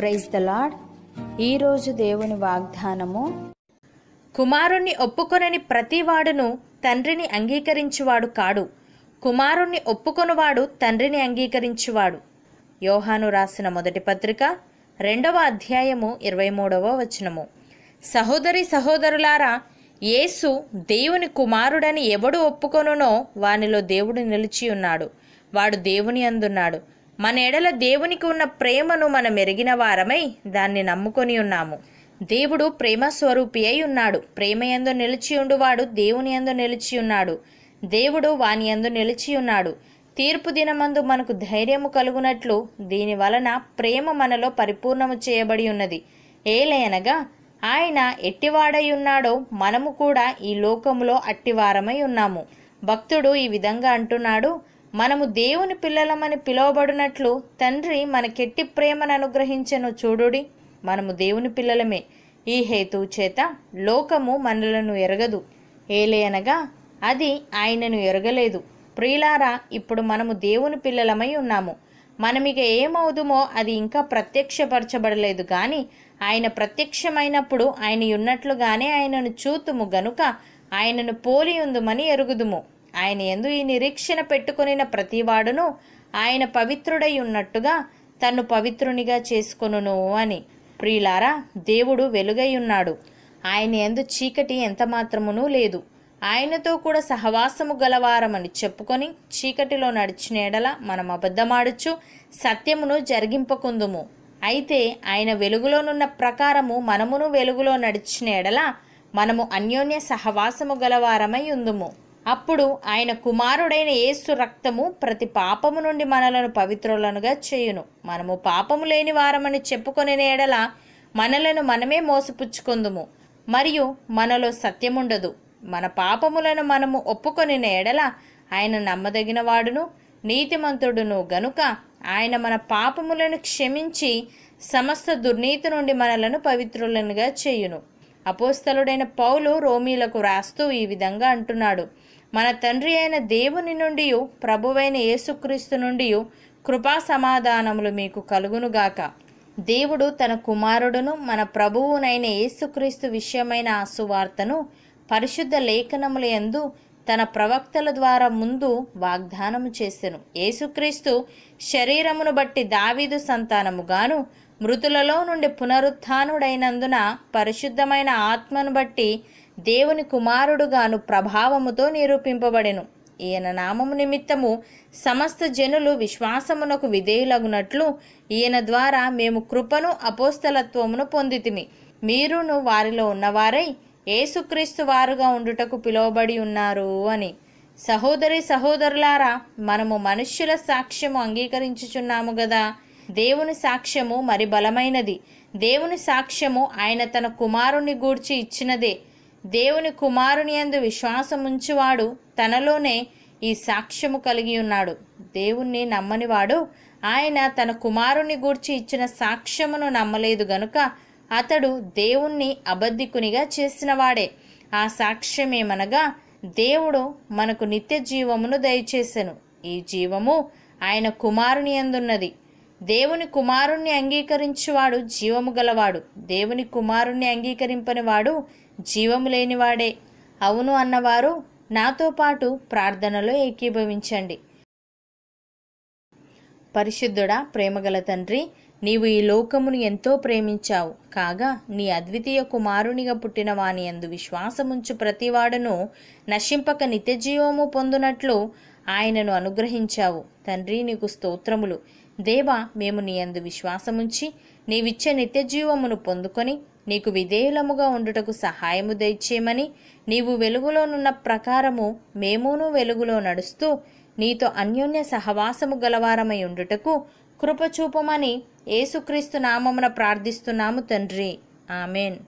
praise the lord ఈరోజు దేవుని వాగ్దానము కుమారుణ్ణి ఒప్పుకొనని ప్రతివాడును తండ్రిని అంగీకరించువాడు కాడు కుమారుణ్ణి ఒప్పుకొనువాడు తండ్రిని అంగీకరించువాడు యోహాను రాసిన మొదటి పత్రిక రెండవ అధ్యాయము ఇరవై మూడవ వచనము సహోదరి సహోదరులారా యేసు దేవుని కుమారుడని ఎవడు ఒప్పుకొనునో వానిలో దేవుడు నిలిచి ఉన్నాడు వాడు దేవుని అందున్నాడు మన ఎడల దేవునికి ఉన్న ప్రేమను మనం ఎరిగిన వారమై దాన్ని నమ్ముకొని ఉన్నాము దేవుడు ప్రేమ స్వరూపి అయి ఉన్నాడు ప్రేమ ఎందు నిలిచి ఉండువాడు దేవుని ఎందు నిలిచి ఉన్నాడు దేవుడు వాని ఎందు నిలిచి ఉన్నాడు తీర్పు దినమందు మనకు ధైర్యము కలుగునట్లు దీని వలన ప్రేమ మనలో పరిపూర్ణము చేయబడి ఉన్నది ఏలయనగా ఆయన ఎట్టివాడై ఉన్నాడో మనము కూడా ఈ లోకములో అట్టివారమై ఉన్నాము భక్తుడు ఈ విధంగా అంటున్నాడు మనము దేవుని పిల్లలమని పిలువబడినట్లు తండ్రి మనకెట్టి ప్రేమను అనుగ్రహించను చూడుడి మనము దేవుని పిల్లలమే ఈ హేతువు చేత లోకము మనలను ఎరగదు ఏలేనగా అది ఆయనను ఎరగలేదు ప్రియులారా ఇప్పుడు మనము దేవుని పిల్లలమై ఉన్నాము మనమిక ఏమవుదుమో అది ఇంకా ప్రత్యక్షపరచబడలేదు కానీ ఆయన ప్రత్యక్షమైనప్పుడు ఆయన ఉన్నట్లుగానే ఆయనను చూతుము గనుక ఆయనను పోలి ఉందుమని ఎరుగుదుము ఆయన ఎందు ఈ నిరీక్షణ పెట్టుకునిన ప్రతివాడును ఆయన పవిత్రుడై ఉన్నట్టుగా తన్ను పవిత్రునిగా చేసుకును అని ప్రియులారా దేవుడు వెలుగై ఉన్నాడు ఆయన ఎందు చీకటి ఎంత మాత్రమునూ లేదు ఆయనతో కూడా సహవాసము గలవారమని చెప్పుకొని చీకటిలో నడిచిన ఎడల మనం అబద్ధమాడుచు సత్యమును జరిగింపకుందుము అయితే ఆయన వెలుగులోనున్న ప్రకారము మనమును వెలుగులో నడిచిన ఎడల మనము అన్యోన్య సహవాసము గలవారమై ఉందుము అప్పుడు ఆయన కుమారుడైన యేసు రక్తము ప్రతి పాపము నుండి మనలను పవిత్రులనుగా చేయును మనము పాపము లేని వారమని చెప్పుకొని ఎడల మనలను మనమే మోసపుచ్చుకుందుము మరియు మనలో సత్యముండదు మన పాపములను మనము ఒప్పుకొని ఎడల ఆయన నమ్మదగిన వాడును నీతిమంతుడును గనుక ఆయన మన పాపములను క్షమించి సమస్త దుర్నీతి నుండి మనలను పవిత్రులనుగా చేయును అపోస్తలుడైన పౌలు రోమీలకు రాస్తూ ఈ విధంగా అంటున్నాడు మన తండ్రి అయిన దేవుని నుండి ప్రభువైన యేసుక్రీస్తు నుండి కృపా సమాధానములు మీకు కలుగునుగాక దేవుడు తన కుమారుడును మన ప్రభువునైన యేసుక్రీస్తు విషయమైన ఆ సువార్తను పరిశుద్ధ లేఖనముల యందు తన ప్రవక్తల ద్వారా ముందు వాగ్దానము చేసెను యేసుక్రీస్తు శరీరమును బట్టి దావీదు సంతానముగాను మృతులలో నుండి పునరుత్డైనందున పరిశుద్ధమైన ఆత్మను బట్టి దేవుని కుమారుడుగాను ప్రభావముతో నిరూపింపబడెను ఈయన నామము నిమిత్తము సమస్త జనులు విశ్వాసమునకు విధేయులగునట్లు ఈయన ద్వారా మేము కృపను అపోస్తలత్వమును పొందితిమి మీరును వారిలో ఉన్నవారై ఏసుక్రీస్తు వారుగా ఉండుటకు పిలువబడి ఉన్నారు అని సహోదరి సహోదరులారా మనము మనుష్యుల సాక్ష్యము అంగీకరించుచున్నాము గదా దేవుని సాక్ష్యము మరి బలమైనది దేవుని సాక్ష్యము ఆయన తన కుమారుణ్ణి గూర్చి ఇచ్చినదే దేవుని కుమారుని అందు విశ్వాసముంచువాడు తనలోనే ఈ సాక్ష్యము కలిగి ఉన్నాడు దేవుణ్ణి నమ్మనివాడు ఆయన తన కుమారుని గూర్చి ఇచ్చిన సాక్ష్యమును నమ్మలేదు గనుక అతడు దేవుణ్ణి అబద్ధికునిగా చేసినవాడే ఆ సాక్ష్యమేమనగా దేవుడు మనకు నిత్య జీవమును దయచేసెను ఈ జీవము ఆయన కుమారుని అందున్నది దేవుని కుమారుణ్ణి అంగీకరించువాడు జీవము గలవాడు దేవుని కుమారుణ్ణి అంగీకరింపని వాడు జీవము లేనివాడే అవును అన్నవారు నాతో పాటు ప్రార్థనలో ఏకీభవించండి పరిశుద్ధుడా ప్రేమగల తండ్రి నీవు ఈ లోకమును ఎంతో ప్రేమించావు కాగా నీ అద్వితీయ కుమారునిగా పుట్టిన వాని అందు విశ్వాసముంచు ప్రతివాడును నశింపక నిత్యజీవము పొందునట్లు ఆయనను అనుగ్రహించావు తండ్రి నీకు స్తోత్రములు దేవా మేము నీ అందు విశ్వాసముంచి నీవిచ్చే నిత్య జీవమును పొందుకొని నీకు విధేయులముగా ఉండుటకు సహాయము దయచేయమని నీవు వెలుగులోనున్న ప్రకారము మేమును వెలుగులో నడుస్తూ నీతో అన్యోన్య సహవాసము గలవారమై ఉండుటకు కృపచూపమని ఏసుక్రీస్తు నామమున ప్రార్థిస్తున్నాము తండ్రి ఆమెన్